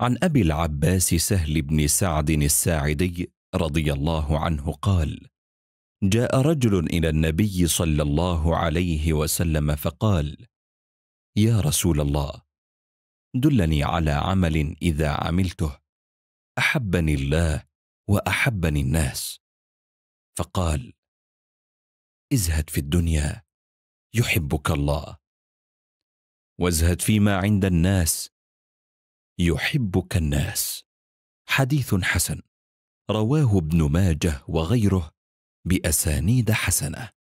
عن ابي العباس سهل بن سعد الساعدي رضي الله عنه قال جاء رجل الى النبي صلى الله عليه وسلم فقال يا رسول الله دلني على عمل اذا عملته احبني الله واحبني الناس فقال ازهد في الدنيا يحبك الله وازهد فيما عند الناس يحبك الناس حديث حسن رواه ابن ماجه وغيره باسانيد حسنه